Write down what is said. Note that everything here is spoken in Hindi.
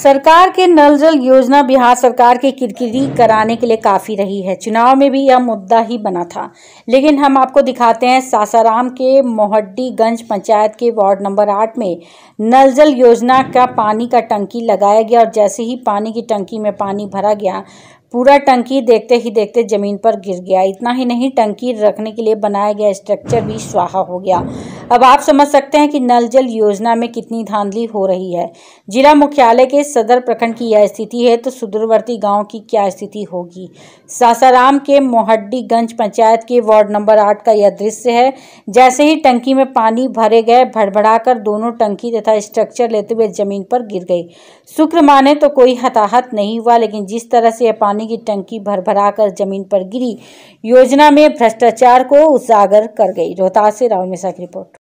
सरकार के नल जल योजना बिहार सरकार के किरकिरी कराने के लिए काफ़ी रही है चुनाव में भी यह मुद्दा ही बना था लेकिन हम आपको दिखाते हैं सासाराम के मोहड्डीगंज पंचायत के वार्ड नंबर आठ में नल जल योजना का पानी का टंकी लगाया गया और जैसे ही पानी की टंकी में पानी भरा गया पूरा टंकी देखते ही देखते ज़मीन पर गिर गया इतना ही नहीं टंकी रखने के लिए बनाया गया स्ट्रक्चर भी स्वाहा हो गया अब आप समझ सकते हैं कि नल जल योजना में कितनी धांधली हो रही है जिला मुख्यालय के सदर प्रखंड की यह स्थिति है तो सुदूरवर्ती गांव की क्या स्थिति होगी सासाराम के मोहड्डीगंज पंचायत के वार्ड नंबर आठ का यह दृश्य है जैसे ही टंकी में पानी भरे गए भड़भड़ाकर दोनों टंकी तथा स्ट्रक्चर लेते हुए जमीन पर गिर गई शुक्र माने तो कोई हताहत नहीं हुआ लेकिन जिस तरह से यह पानी की टंकी भरभरा कर जमीन पर गिरी योजना में भ्रष्टाचार को उजागर कर गई रोहतास से राहुल मिश्रा की रिपोर्ट